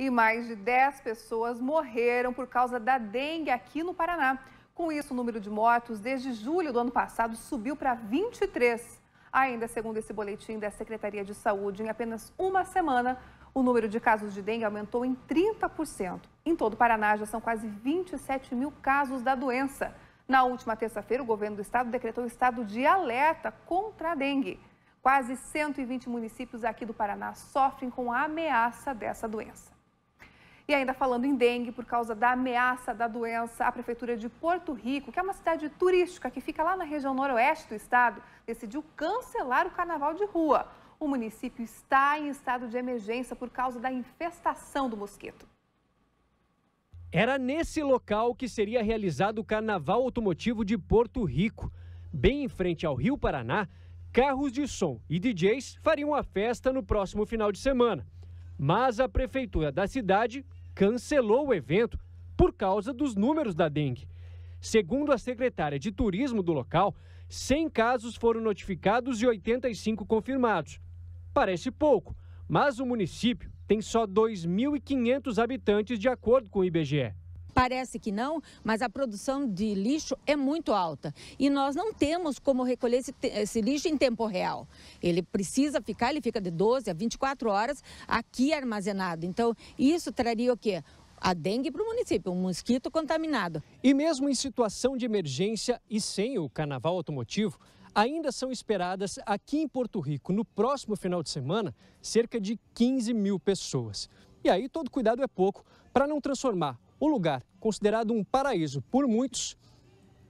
e mais de 10 pessoas morreram por causa da dengue aqui no Paraná. Com isso, o número de mortos desde julho do ano passado subiu para 23. Ainda segundo esse boletim da Secretaria de Saúde, em apenas uma semana, o número de casos de dengue aumentou em 30%. Em todo o Paraná, já são quase 27 mil casos da doença. Na última terça-feira, o governo do estado decretou estado de alerta contra a dengue. Quase 120 municípios aqui do Paraná sofrem com a ameaça dessa doença. E ainda falando em dengue, por causa da ameaça da doença, a Prefeitura de Porto Rico, que é uma cidade turística que fica lá na região noroeste do estado, decidiu cancelar o carnaval de rua. O município está em estado de emergência por causa da infestação do mosquito. Era nesse local que seria realizado o Carnaval Automotivo de Porto Rico. Bem em frente ao Rio Paraná, carros de som e DJs fariam a festa no próximo final de semana. Mas a prefeitura da cidade cancelou o evento por causa dos números da dengue. Segundo a secretária de turismo do local, 100 casos foram notificados e 85 confirmados. Parece pouco, mas o município tem só 2.500 habitantes, de acordo com o IBGE. Parece que não, mas a produção de lixo é muito alta. E nós não temos como recolher esse, esse, lixo em tempo real. Ele precisa ficar, ele fica de 12 a 24 horas aqui armazenado. Então, isso traria o quê? A dengue para o município, um mosquito contaminado. E mesmo em situação de emergência e sem o carnaval automotivo, ainda são esperadas aqui em Porto Rico, no próximo final de semana, cerca de 15 mil pessoas. E aí todo cuidado é pouco para não transformar o lugar, considerado um paraíso por muitos,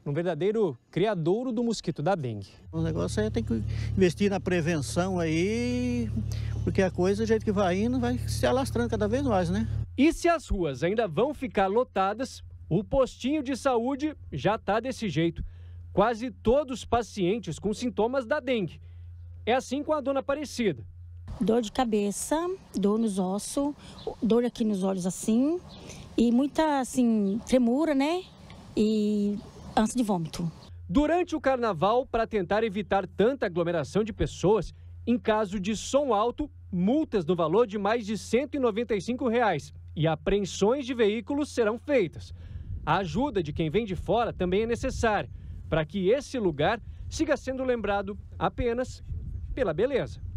um verdadeiro criadouro do mosquito da dengue. O negócio é tem que investir na prevenção aí, porque a coisa, do jeito que vai indo, vai se alastrando cada vez mais, né? E se as ruas ainda vão ficar lotadas, o postinho de saúde já está desse jeito. Quase todos pacientes com sintomas da dengue. É assim com a dona Aparecida. Dor de cabeça, dor nos ossos, dor aqui nos olhos assim, e muita, assim, tremura, né? E ânsia de vômito. Durante o carnaval, para tentar evitar tanta aglomeração de pessoas, em caso de som alto, multas no valor de mais de R$ 195 reais, e apreensões de veículos serão feitas. A ajuda de quem vem de fora também é necessária para que esse lugar siga sendo lembrado apenas pela beleza.